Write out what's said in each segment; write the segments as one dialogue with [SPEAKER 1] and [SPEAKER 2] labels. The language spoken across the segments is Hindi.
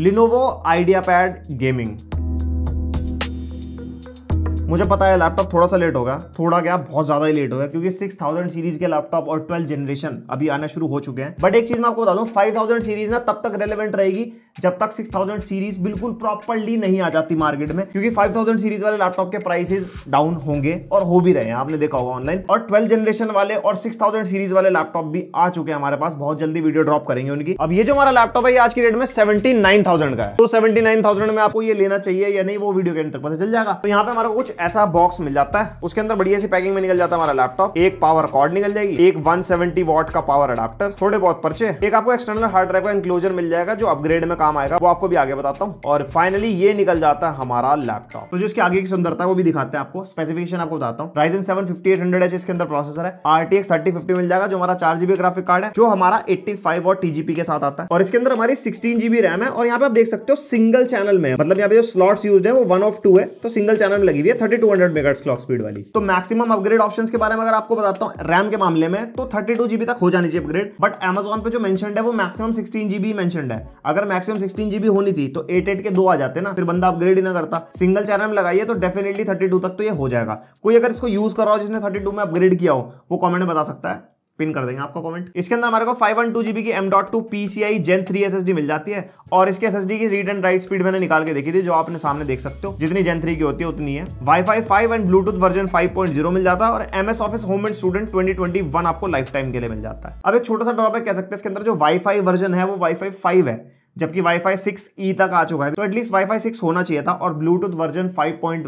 [SPEAKER 1] लिनोवो आइडिया पैड गेमिंग मुझे पता है लैपटॉप थोड़ा सा लेट होगा थोड़ा क्या बहुत ज्यादा ही लेट होगा क्योंकि 6000 सीरीज के लैपटॉप और 12 जनरेशन अभी आना शुरू हो चुके हैं बट एक चीज मैं आपको बता दूं 5000 सीरीज ना तब तक रेलेवेंट रहेगी जब तक 6000 सीरीज बिल्कुल प्रॉपरली नहीं आ जाती मार्केट में क्योंकि 5000 सीरीज वाले लैपटॉप के प्राइसेस डाउन होंगे और हो भी रहे हैं आपने देखा होगा ऑनलाइन और 12 जनरेशन वाले और 6000 सीरीज वाले लैपटॉप भी आ चुके हैं हमारे पास बहुत जल्दी वीडियो ड्रॉप करेंगे उनकी अब ये जो हमारा लैपटॉप है आज की डेट में सेवेंटी का है तो सेवेंटी में आपको ये लेना चाहिए या नहीं वो वीडियो के एंड तक पता चल जाएगा तो यहाँ पे हमारा कुछ ऐसा बॉक्स मिल जाता है उसके अंदर बढ़िया सी पैकिंग में निकल जाता है हमारा लैपटॉप एक पावर कॉर्ड निकल जाएगी एक वन वॉट का पावर अडाप्टर थोड़े बहुत पर्चे एक आपको एक्सटर्नल हार्ड ड्राइव का इंक्लोजर मिल जाएगा जो अपग्रेड में काम आएगा वो आपको भी आगे बताता हूँ और फाइनली ये निकल जाता है हमारा लैपटॉप तो जिसके आगे की सुंदरता वो भी दिखाते हैं आपको स्पेसिफिकेशन आपको बताता हूँ Ryzen seven fifty eight hundred H इसके अंदर प्रोसेसर है आरटीएक्स थर्टी फिफ्टी मिल जाएगा जो हमारा चार जीबी ग्राफिक कार्ड है जो हमारा एट्टी फाइव और टीजीपी के साथ आता है और इसके अंदर हमारी सिक्सटीन जीबी रैम है और यहाँ पे आप देख सकते हो सिंगल चैनल में मतलब यहाँ पे जो स्लॉट यूज है वो वन ऑफ टू है तो सिंगल चैनल में लगी हुई है thirty two hundred mega clock speed वाली तो मैक्सिमम अपग्रेड ऑप्शन के बारे में अगर आपको बताता हूँ रैम के मामले में तो थर्टी टू जीबी तक हो जानी चाहिए अपग्रेड बट एमेजॉन पे जो मैंशन है वो मैक्सिमम सिक्सटीन जीबी मैंशन है अगर मैक्सिम मैक्सिमम सिक्सटीन जीबी होनी थी तो एट एट के दो आ जाते ना फिर बंदा अपग्रेड ही ना करता सिंगल चैनल में लगाइए तो डेफिनेटली थर्टी टू तक तो ये हो जाएगा कोई अगर इसको यूज कर रहा हो जिसने थर्टी टू में अपग्रेड किया हो वो कॉमेंट बता सकता है पिन कर देंगे आपका कमेंट इसके अंदर हमारे को फाइव वन टू जीबी की M dot two PCI Gen three S मिल जाती है और इसके एस की रीड एंड राइट स्पीड मैंने निकाल के देखी थी जो आपने सामने देख सकते हो जितनी जेन थ्री की होती है उतनी है WiFi five and Bluetooth version five point zero मिल जाता है और MS Office home and student twenty twenty one आपको लाइफ टाइम के लिए मिल जाता है अब एक छोटा सा ड्रॉबैक कह सकते हैं इसके अंदर जो वाईफाई वर्जन है वो वाईफाई फाइव है जबकि वाईफाई सिक्स ई तक आ चुका है तो एटलीस्ट वाईफाई सिक्स होना चाहिए था और ब्लूटूथ वर्जन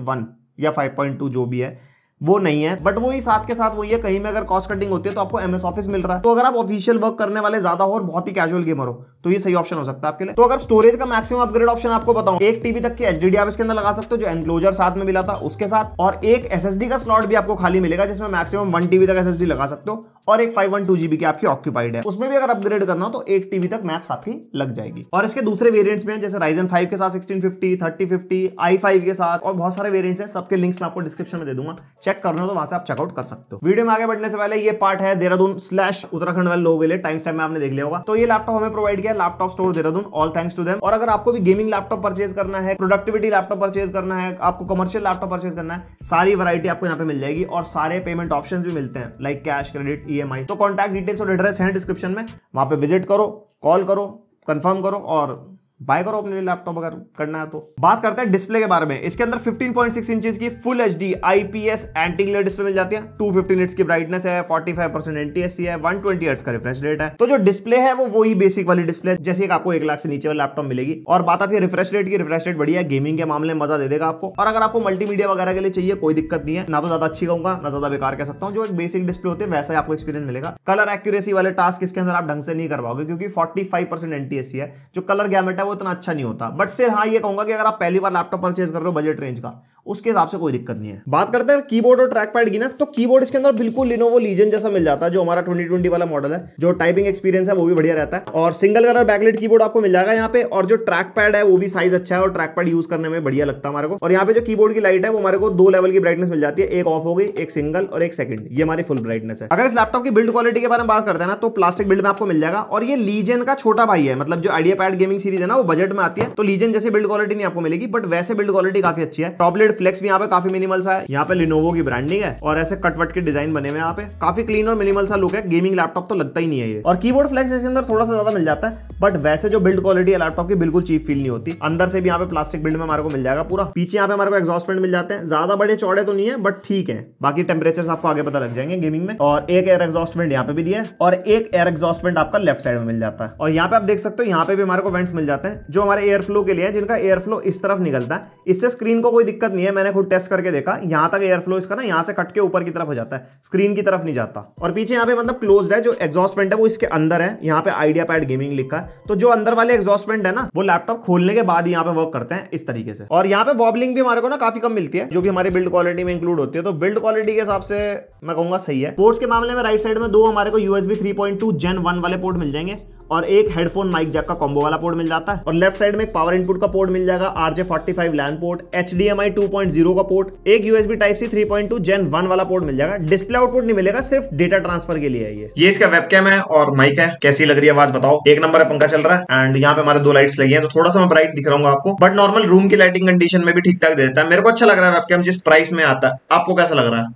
[SPEAKER 1] वन या टू जो भी है वो नहीं है बट वही साथ के साथ वही है कहीं में अगर कॉस्ट कटिंग होती है तो आपको एमएस ऑफिस मिल रहा है तो अगर आप ऑफिशियल वर्क करने वाले ज्यादा हो और बहुत ही कैजुअल गेमर हो तो ये सही ऑप्शन हो सकता है आपके लिए तो अगर स्टोरेज का मैक्सिमम अपग्रेड ऑप्शन आपको बताऊं एक टीबी तक की एच आप इसके अंदर लगा सकते हो जो एनक्लोजर साथ में मिला था उसके साथ और एक एस का स्लॉट भी आपको खाली मिलेगा जिसमें मैक्सिमम वन टीबी तक एस लगा सकते हो और एक फाइव वन टू जीबी की आपकी ऑक्यूपाइड है उसमें भी अगर अपग्रेड करना हो तो एक टीबी तक मैक्स आपकी लग जाएगी और इसके दूसरे वेरियंट्स में जैसे राइजन फाइव के साथ sixteen fifty thirty fifty i five के साथ और बहुत सारे वेरियंट्स हैं सबके लिंक्स मैं आपको डिस्क्रिप्शन में दे दूंगा चेक करना हो तो वहां से आप चेकआउट कर सकते हो वीडियो में आगे बढ़ने से पहले ये पार्ट है देहरादून स्लैश उत्तराखंड वाले लोगों के लिए टाइम टाइम में आपने देख लिया होगा तो ये लैपटॉप हमें प्रोवाइड किया laptop store Dehradun all thanks to them और अगर आपको भी गेमिंग लैपटॉप परचेज करना है प्रोडक्टिविटी लैपटॉप परचेज करना है आपको कमर्शियल लैपटॉप परचेज करना है सारी वरायटी आपको यहाँ पे मिल जाएगी और सारे पेमेंट ऑप्शन भी मिलते हैं लाइक कैश क्रेडिट ई तो कॉन्टैक्ट डिटेल्स और एड्रेस है डिस्क्रिप्शन में वहां पर विजिट करो कॉल करो कन्फर्म करो और बाय करो अपने लिए लैपटॉप अगर करना है तो बात करते हैं डिस्प्ले के बारे में इसके अंदर 15.6 इंचेस की full H D IPS anti glare display मिल जाती है 250 निट्स की ब्राइटनेस है 45 परसेंट एनटीएससी है 120 ट्वेंटी का रिफ्रेश रेट है तो जो डिस्प्ले है वो वही बेसिक वाली डिस्प्ले जैसे आपको एक लाख से नीचे वाला लैपटॉप मिलेगी और बात आती है रिफ्रेश रेट की रिफ्रेश रेट बढ़िया गेमिंग के मामले में मजा दे देगा आपको और अगर आपको मल्टीमीडिया वगैरह के लिए चाहिए कोई दिक्कत नहीं है ना तो ज्यादा अच्छी कहूंगा ना ज्यादा बेकार कह सकता हूँ जो एक बेसिक डिस्प्ले होते हैं वैसा ही आपको एक्सपीरियंस मिलेगा कलर एक्यूरेसी वाले टास्क इसके अंदर आप ढंग से नहीं करवाओगे क्योंकि फोर्टी फाइव परसेंट है जो कलर गैमेट है वो इतना अच्छा नहीं होता बट से हाँ ये कहूंगा कि अगर आप पहली बार लैपटॉप परचेज कर रहे हो बजट रेंज का उसके हिसाब से कोई दिक्कत नहीं है बात करते हैं कीबोर्ड और ट्रैक पैड की ना तो कीबोर्ड इसके अंदर बिल्कुल लिनोवो लीजन जैसा मिल जाता है जो हमारा 2020 वाला मॉडल है जो टाइपिंग एक्सपीरियंस है वो भी बढ़िया रहता है और सिंगल कलर बैकलेट कीबोर्ड आपको मिल जाएगा यहाँ पे और जो ट्रैक पैड है वो भी साइज अच्छा है और ट्रैक पैड यूज करने में बढ़िया लगता है हमारे को और यहाँ पे जो कीबोर्ड की लाइट है वो हमारे को दो लेवल की ब्राइटनेस मिल जाती है एक ऑफ हो गई एक सिंगल और एक सेकंड ये हमारी फुल ब्राइटनेस है अगर इस लैपटॉप की बिल्ड क्वालिटी के बारे में बात करते हैं ना तो प्लास्टिक बिल्ड में आपको मिल जाएगा और ये लीजन का छोटा भाई है मतलब जो आइडिया पैड गेमिंग सीरीज है ना वो बजट में आती है तो लीजन जैसे बिल्ड क्वालिटी नहीं आपको मिलेगी बट वैसे बिल्ड क्वालिटी काफी अच्छी है टॉपलेट फ्लेक्स भी यहाँ पे काफी मिनिमल सा है यहाँ पे लिनोवो की ब्रांडिंग है और ऐसे कटवट के डिजाइन बने हुए यहाँ पे काफी क्लीन और मिनिमल सा लुक है गेमिंग लैपटॉप तो लगता ही नहीं है ये और कीबोर्ड फ्लेक्स इसके अंदर थोड़ा सा ज्यादा मिल जाता है बट वैसे जो बिल्ड क्वालिटी है लैपटॉप की बिल्कुल चीप फील नहीं होती अंदर से भी यहाँ पे प्लास्टिक बिल्ड में हमारे को मिल जाएगा पूरा पीछे यहाँ पे हमारे को एक्सॉस्टमेंट मिल जाते हैं ज्यादा बड़े चौड़े तो नहीं है बट ठीक है बाकी टेम्परेचर आपको आगे पता लग जाएंगे गेमिंग में और एक एयर एक्सॉस्टमेंट यहाँ पे भी दिया है और एक एयर एक्सॉस्टमेंट आपका लेफ्ट साइड में मिल जाता है और यहाँ पे आप देख सकते हो यहाँ पे भी हमारे को वेंट्स मिल जाते हैं जाते हैं जो हमारे एयर फ्लो के लिए हैं जिनका एयर फ्लो इस तरफ निकलता है इससे स्क्रीन को कोई दिक्कत नहीं है मैंने खुद टेस्ट करके देखा यहाँ तक एयर फ्लो इसका ना यहाँ से कट के ऊपर की तरफ हो जाता है स्क्रीन की तरफ नहीं जाता और पीछे यहाँ पे मतलब क्लोज है जो एग्जॉस्ट पेंट है वो इसके अंदर है यहाँ पे आइडिया पैड गेमिंग लिखा है तो जो अंदर वाले एग्जॉस्ट पेंट है ना वो लैपटॉप खोलने के बाद यहाँ पे वर्क करते हैं इस तरीके से और यहाँ पे वॉबलिंग भी हमारे को ना काफी कम मिलती है जो भी हमारी बिल्ड क्वालिटी में इंक्लूड होती है तो बिल्ड क्वालिटी के हिसाब से मैं कहूँगा सही है पोर्ट्स के मामले में राइट साइड में दो हमारे को USB three point two Gen one वाले पोर्ट मिल जाएंगे और एक हेडफोन माइक जैक का कॉम्बो वाला पोर्ट मिल जाता है और लेफ्ट साइड में एक पावर इनपुट का पोर्ट मिल जाएगा RJ forty five LAN port H D M I two point zero का पोर्ट एक USB type C three point two Gen one वाला पोर्ट मिल जाएगा डिस्प्ले आउटपुट नहीं मिलेगा सिर्फ डेटा ट्रांसफर के लिए है ये ये इसका वेबकैम है और माइक है कैसी लग रही है आवाज बताओ एक नंबर है पंखा चल रहा है एंड यहाँ पे हमारे दो लाइट्स लगी है तो थोड़ा सा मैं ब्राइट दिख रहा हूँ आपको बट नॉर्मल रूम की लाइटिंग कंडीशन में भी ठीक ठाक देता है मेरे को अच्छा लग रहा है वेबकैम जिस प्राइस में आता है आपको कैसा लग रहा है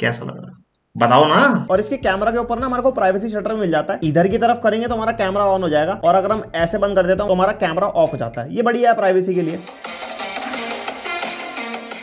[SPEAKER 1] कैसा लग रहा है बताओ ना और इसके कैमरा के ऊपर ना हमारे को प्राइवेसी शटर मिल जाता है इधर की तरफ करेंगे तो हमारा कैमरा ऑन हो जाएगा और अगर हम ऐसे बंद कर देते हैं तो हमारा कैमरा ऑफ हो जाता है ये बढ़िया है प्राइवेसी के लिए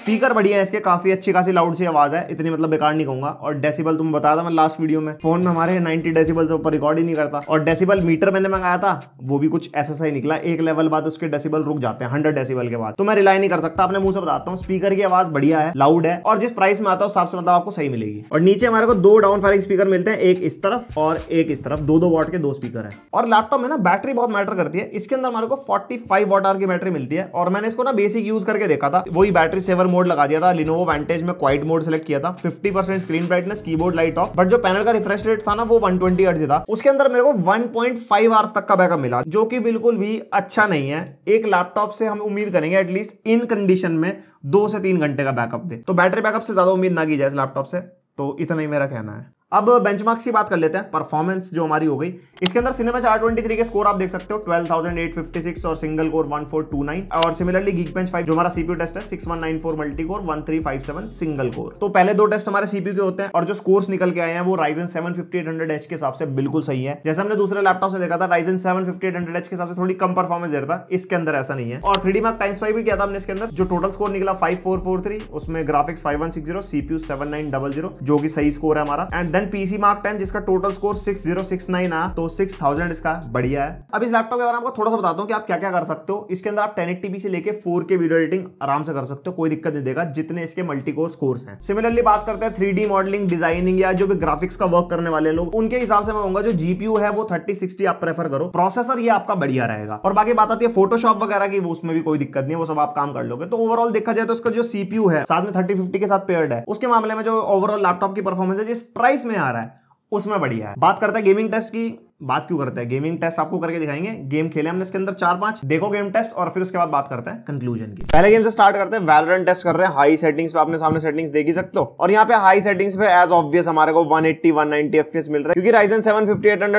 [SPEAKER 1] स्पीकर बढ़िया है इसके काफी अच्छी खासी लाउड सी आवाज है इतनी मतलब बेकार नहीं कहूंगा और डेसिबल तुम बता था मैं लास्ट वीडियो में फोन में हमारे 90 डेसिबल से ऊपर रिकॉर्ड ही नहीं करता और डेसिबल मीटर मैंने मंगाया था वो भी कुछ ऐसा सही निकला एक लेवल बाद उसके डेसिबल रुक जाते हैं हंड्रेड डेसिबल के बाद तो मैं रिलाई नहीं कर सकता अपने मुंह से बताता हूँ स्पीकर की आवाज बढ़िया है लाउड है और जिस प्राइस में आता है हिसाब से मतलब आपको सही मिलेगी और नीचे हमारे को दो डाउन फायरिंग स्पीकर मिलते हैं एक इस तरफ और एक इस तरफ दो दो वॉट के दो स्पीकर है और लैपटॉप में ना बैटरी बहुत मैटर करती है इसके अंदर हमारे को फोर्टी फाइव वॉट आर की बैटरी मिलती है और मैंने इसको ना बेसिक यूज करके देखा था वही बैटरी सेवर मोड मोड लगा दिया था लिनोवो वेंटेज में क्वाइट मोड सेलेक्ट किया था fifty percent screen brightness keyboard light off but जो पैनल का रिफ्रेश रेट था ना वो वन ट्वेंटी था उसके अंदर मेरे को वन पॉइंट आवर्स तक का बैकअप मिला जो कि बिल्कुल भी अच्छा नहीं है एक लैपटॉप से हम उम्मीद करेंगे एटलीस्ट इन कंडीशन में दो से तीन घंटे का बैकअप दे तो बैटरी बैकअप से ज्यादा उम्मीद ना की जाए इस लैपटॉप से तो इतना ही मेरा कहना है अब बेंचमार्क्स की बात कर लेते हैं परफॉर्मेंस जो हमारी हो गई इसके अंदर सिनेमा चार ट्वेंटी थ्री के स्कोर आप देख सकते हो 12,856 और सिंगल कोर 1429 और सिमिलरली गीक बेंच फाइव जो हमारा सीपीयू टेस्ट है 6194 मल्टी कोर 1357 सिंगल कोर तो पहले दो टेस्ट हमारे सीपीयू के होते हैं और जो स्कोर्स निकल के आए हैं वो राइजन सेवन फिफ्टी एच के हिसाब से बिल्कुल सही है जैसे हमने दूसरे लैपटॉप से देखा था राइजन सेवन फिफ्टी एच के हिसाब से थोड़ी कम परफॉर्मेंस दे रहा था इसके अंदर ऐसा नहीं है और थ्री मार्क टाइम्स फाइव भी किया था हमने इसके अंदर जो टोटल स्कोर निकला फाइव उसमें graphics five one six zero CPU seven nine double zero जो कि सही स्कोर है हमारा and then PC mark ten जिसका total score six zero six nine आया तो सिक्स थाउजेंड इसका बढ़िया है अब इस लैपटॉप के बारे में आपको थोड़ा सा बताता हूँ कि आप क्या क्या कर सकते हो इसके अंदर आप टेन एट्टी से लेकर फोर के वीडियो एडिटिंग आराम से कर सकते हो कोई दिक्कत नहीं देगा जितने इसके मल्टी कोर्स कोर्स हैं सिमिलरली बात करते हैं थ्री मॉडलिंग डिजाइनिंग या जो भी ग्राफिक्स का वर्क करने वाले लोग उनके हिसाब से मैं कहूंगा जो जीपीयू है वो थर्टी सिक्सटी आप प्रेफर करो प्रोसेसर ये आपका बढ़िया रहेगा और बाकी बात आती है फोटोशॉप वगैरह की उसमें भी कोई दिक्कत नहीं है वो सब आप काम कर लोगे तो ओवरऑल देखा जाए तो उसका जो सीपीयू है साथ में थर्टी के साथ पेयर्ड है उसके मामले में जो ओवरऑल लैपटॉप की परफॉर्मेंस है जिस प्राइस में आ रहा है उसमें बढ़िया है बात करते हैं गेमिंग टेस्ट की बात क्यों करते हैं गेमिंग टेस्ट आपको करके दिखाएंगे गेम खेले हमने इसके अंदर चार पांच देखो गेम टेस्ट और फिर उसके बाद बात करते हैं कंक्लूजन की पहले गेम से स्टार्ट करते हैं वैलोरेंट टेस्ट कर रहे हैं हाई सेटिंग्स पे आपने सामने सेटिंग्स देख ही सकते हो और यहाँ पे हाई सेटिंग्स पे एज ऑब्वियस हमारे को वन 190 एफपीएस मिल रहा है क्योंकि राइजन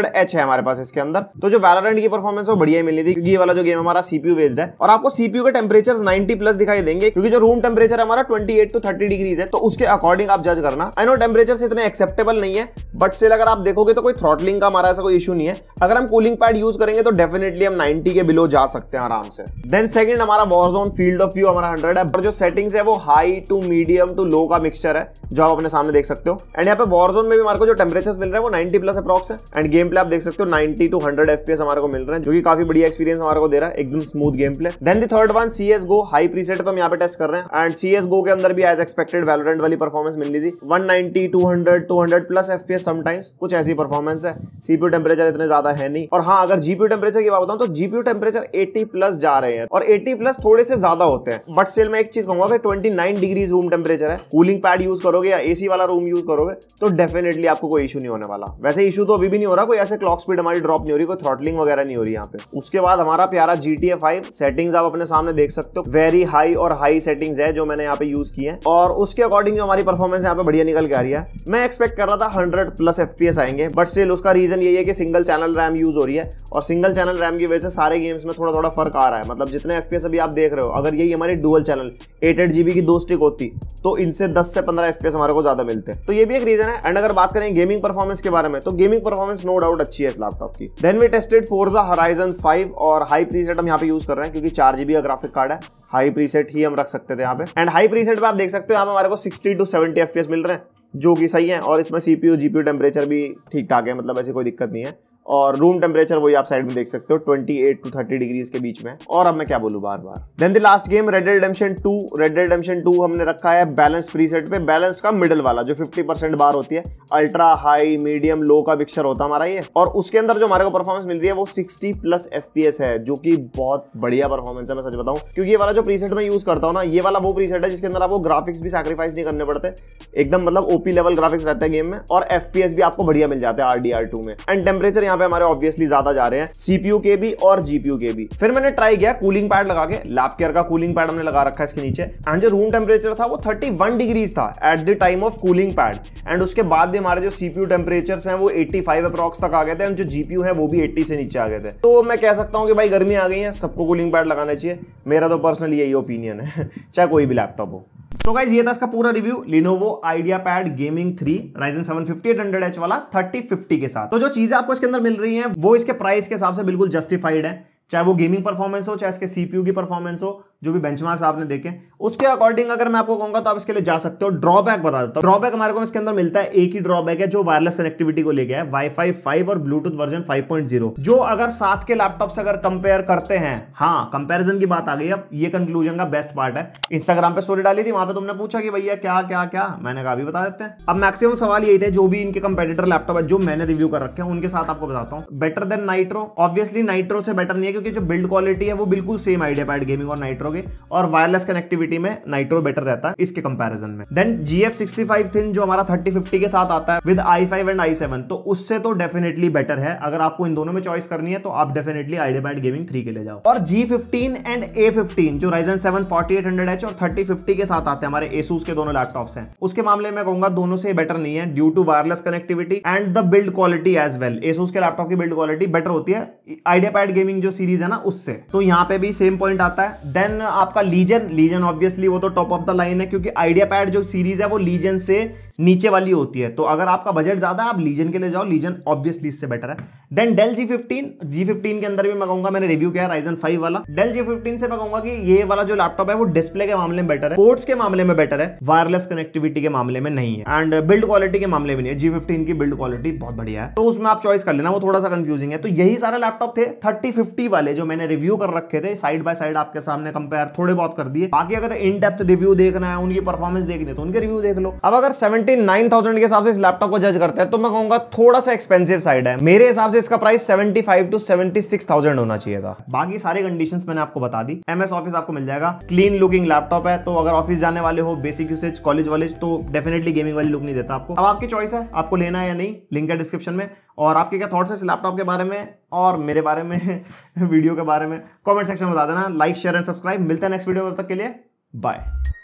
[SPEAKER 1] 7 एच है हमारे पास इसके अंदर तो जो वैलोरेंट की परफॉर्मेंस वो बढ़िया मिली थी क्योंकि ये वाला जो गेम हमारा सीपीयू बेस्ड है और आपको सीपीयू के टेम्परेचर 90 प्लस दिखाई देंगे क्योंकि जो रूम टेम्परेचर हमारा ट्वेंटी टू थर्टी डिग्रीज है तो उसके अकॉर्डिंग आप जज करना आई नो टेम्परेचर इतने एक्सेप्टेबल नहीं है बट स्टिल अगर आप देखोगे तो कोई थ्रॉटलिंग का हमारा ऐसा कोई इशू नहीं है अगर हम कूलिंग पैड यूज करेंगे तो डेफिनेटली हम 90 के बिलो जा सकते हैं आराम से देन सेकंड हमारा वॉरजोन फील्ड ऑफ व्यू हमारा 100 है पर जो सेटिंग्स है वो high to medium to low का मिक्सचर है जो आप अपने सामने देख सकते हो एंड यहाँ पे वॉरजोन में भी हमारे को जो टेम्परेचर मिल रहा है वो 90 प्लस अप्रॉक्स है एंड गेम प्ले आप देख सकते हो नाइनटी टू हंड्रेड एफपीएस हमारे को मिल रहा है जो कि काफी बढ़िया एक्सपीरियंस हमारे को दे रहा है एकदम smooth gameplay then the third one C S go high preset पर हम यहाँ पे टेस्ट कर रहे हैं एंड सी एस गो के अंदर भी एज एक्सपेक्टेड वैलोरेंट वाली परफॉर्मेंस मिल रही थी hundred to hundred plus FPS sometimes कुछ ऐसी परफॉर्मेंस है सीपी टेम्परेचर इतने ज्यादा ज्यादा है नहीं और हाँ अगर जीपी टेम्परेचर की बात बताऊँ तो जीपी टेम्परेचर एटी प्लस जा रहे हैं और एटी प्लस थोड़े से ज्यादा होते हैं बट स्टिल मैं एक चीज कहूंगा twenty nine degree room temperature है कूलिंग पैड यूज करोगे या ए वाला रूम यूज करोगे तो डेफिनेटली आपको कोई इशू नहीं होने वाला वैसे इशू तो अभी भी नहीं हो रहा कोई ऐसे क्लॉक स्पीड हमारी ड्रॉप नहीं हो रही कोई थ्रॉटलिंग वगैरह नहीं हो रही यहाँ पे उसके बाद हमारा प्यारा जी टी सेटिंग्स आप अपने सामने देख सकते हो वेरी हाई और हाई सेटिंग्स है जो मैंने यहाँ पे यूज की है और उसके अकॉर्डिंग जो हमारी परफॉर्मेंस यहाँ पे बढ़िया निकल के आ रही है मैं एक्सपेक्ट कर रहा था हंड्रेड प्लस एफ आएंगे बट स्टिल उसका रीजन यही है कि सिंगल चैनल रैम यूज़ हो रही है और सिंगल चैनल रैम की वजह से सारे गेम्स में थोड़ा थोड़ा फर्क आ रहा है मतलब जितने एफ अभी आप देख रहे हो अगर यही हमारी dual channel eight eight G की दो स्टिक होती तो इनसे दस से पंद्रह एफ हमारे को ज़्यादा मिलते हैं तो ये भी एक रीज़न है एंड अगर बात करें गेमिंग परफॉर्मेंस के बारे में तो गेमिंग परफॉर्मेंस नो डाउट अच्छी है इस लैपटॉप की then we tested Forza Horizon five और हाई प्रीसेट हम यहाँ पे यूज़ कर रहे हैं क्योंकि चार जीबी का ग्राफिक कार्ड है हाई प्रीसेट ही हम रख सकते थे यहाँ पे एंड हाई प्रीसेट पे आप देख सकते हो यहाँ पे हमारे को 60 टू 70 एफ मिल रहे हैं जो कि सही है और इसमें सीपीयू जीपीयू टेम्परेचर भी ठीक ठाक है मतलब ऐसी कोई दिक्कत नहीं है और रूम टेम्परेचर वही आप साइड में देख सकते हो 28 टू 30 डिग्रीज के बीच में और अब मैं क्या बोलूँ बार बार then the last game red redemption two red redemption two हमने रखा है बैलेंस प्रीसेट पे बैलेंस का मिडल वाला जो 50% बार होती है अल्ट्रा हाई मीडियम लो का पिक्चर होता हमारा ये और उसके अंदर जो हमारे को परफॉर्मेंस मिल रही है वो सिक्सटी प्लस एफ है जो कि बहुत बढ़िया परफॉर्मेंस है मैं सच बताऊँ क्योंकि ये वाला जो प्रीसेट मैं यूज करता हूँ ना ये वाला वो प्रीसेट है जिसके अंदर आपको ग्राफिक्स भी सैक्रीफाइस नहीं करने पड़ते एकदम मतलब ओपी लेवल ग्राफिक्स रहता है गेम में और एफ भी आपको बढ़िया मिल जाता है आर में एंड टेम्परेचर यहाँ पे हमारे ऑब्वियसली ज्यादा जा रहे हैं सीपीयू के भी और जीपीयू के भी फिर मैंने ट्राई किया कूलिंग पैड लगा के लैप केयर का कूलिंग पैड हमने लगा रखा है इसके नीचे एंड जो रूम टेम्परेचर था वो 31 डिग्रीज था at the time of cooling pad and उसके बाद भी हमारे जो सीपीयू टेम्परेचर है वो एट्टी फाइव तक आ गए थे एंड जो जीपीयू है वो भी एट्टी से नीचे आ गए थे तो मैं कह सकता हूँ कि भाई गर्मी आ गई है सबको कूलिंग पैड लगाना चाहिए मेरा तो पर्सनली यही ओपिनियन है चाहे कोई भी लैपटॉप हो सो गाइज ये था इसका पूरा review Lenovo IdeaPad gaming three Ryzen seven fifty eight hundred H वाला थर्टी फिफ्टी के साथ तो जो चीजें आपको इसके अंदर मिल रही है वो इसके प्राइस के हिसाब से बिल्कुल जस्टिफाइड है चाहे वो गेमिंग परफॉर्मेंस हो चाहे इसके सीपीयू की परफॉर्मेंस हो जो भी बेंचमार्क्स आपने देखे उसके अकॉर्डिंग अगर मैं आपको कहूंगा तो आप इसके लिए जा सकते हो ड्रॉबैक बता देता हूँ ड्रॉबैक हमारे को इसके अंदर मिलता है एक ही ड्रॉबैक है जो वायरलेस कनेक्टिविटी को ले गया है वाईफाई फाइव और ब्लूटूथ वर्जन 5.0 जो अगर साथ के लैपटॉप से अगर कंपेयर करते हैं हाँ कंपेरिजन की बात आ गई अब ये कंक्लूजन का बेस्ट पार्ट है इंस्टाग्राम पे स्टोरी डाली थी वहां पर तुमने पूछा कि भैया क्या क्या क्या मैंने कहा अभी बता देते हैं अब मैक्सिमम सवाल यही थे जो भी इनके कंपेटेटर लैपटॉप है जो मैंने रिव्यू कर रखे हैं उनके साथ आपको बताता हूँ better than Nitro obviously Nitro से बेटर नहीं है क्योंकि जो बिल्ड क्वालिटी है वो बिल्कुल सेम आइडिया पैड गेमिंग और नाइट्रो करोगे और वायरलेस कनेक्टिविटी में नाइट्रो बेटर रहता है इसके कंपैरिजन में then G F sixty five thin जो हमारा थर्टी फिफ्टी के साथ आता है with I five and I seven तो उससे तो डेफिनेटली बेटर है अगर आपको इन दोनों में चॉइस करनी है तो आप डेफिनेटली आइडेबैट गेमिंग थ्री के ले जाओ और G fifteen and A fifteen जो Ryzen seven forty eight hundred H और थर्टी फिफ्टी के साथ आते हैं हमारे एसूस के दोनों लैपटॉप है उसके मामले में कहूंगा दोनों से बेटर नहीं है due to wireless connectivity and the build quality as well Asus के लैपटॉप की बिल्ड क्वालिटी बेटर होती है आइडिया पैड गेमिंग जो सीरीज है ना उससे तो यहाँ पे भी सेम पॉइंट आता है देन आपका लीजन लीजन ऑब्वियसली वो तो टॉप ऑफ द लाइन है क्योंकि आइडिया पैड जो सीरीज है वो लीजन से नीचे वाली होती है तो अगर आपका बजट ज़्यादा है आप लीजन के लिए जाओ लीजन ऑब्वियसली इससे बेटर है then Dell G fifteen G fifteen के अंदर भी मैं कहूंगा मैंने रिव्यू किया राइजन फाइव वाला डेल जी फिफ्टीन से मैं कहूंगा कि ये वाला जो लैपटॉप है वो डिस्प्ले के मामले में बेटर है पोर्ट्स के मामले में बेटर है वायरलेस कनेक्टिविटी के मामले में नहीं है एंड बिल्ड क्वालिटी के मामले में नहीं है जी फिफ्टीन की बिल्ड क्वालिटी बहुत बढ़िया है तो उसमें आप चॉइस कर लेना वो थोड़ा सा कंफ्यूजिंग है तो यही सारे लैपटॉप थे थर्टी फिफ्टी वाले जो मैंने रिव्यू कर रखे थे साइड बाय साइड आपके सामने कंपेयर थोड़े बहुत कर दिए बाकी अगर इन डेप्थ रिव्यू देखना है उनकी परफॉर्मेंस देखनी है तो उनके रिव्यू देख लो अब अगर सेवेंटी 79,000 के हिसाब से इस लैपटॉप को जज करते हैं तो मैं कहूंगा थोड़ा सा एक्सपेंसिव साइड है मेरे हिसाब से इसका प्राइस 75 टू 76,000 होना चाहिए था बाकी सारे कंडीशंस मैंने आपको बता दी एमएस ऑफिस आपको मिल जाएगा क्लीन लुकिंग लैपटॉप है तो अगर ऑफिस जाने वाले हो बेसिक यूसेज कॉलेज वॉलेज तो डेफिनेटली गेमिंग वाली लुक नहीं देता आपको अब आपकी चॉइस है आपको लेना है या नहीं लिंक है डिस्क्रिप्शन में और आपके क्या थॉट्स हैं इस लैपटॉप के बारे में और मेरे बारे में वीडियो के बारे में कॉमेंट सेक्शन में बता देना लाइक शेयर एंड सब्सक्राइब मिलता है नेक्स्ट वीडियो में तब तक के लिए बाय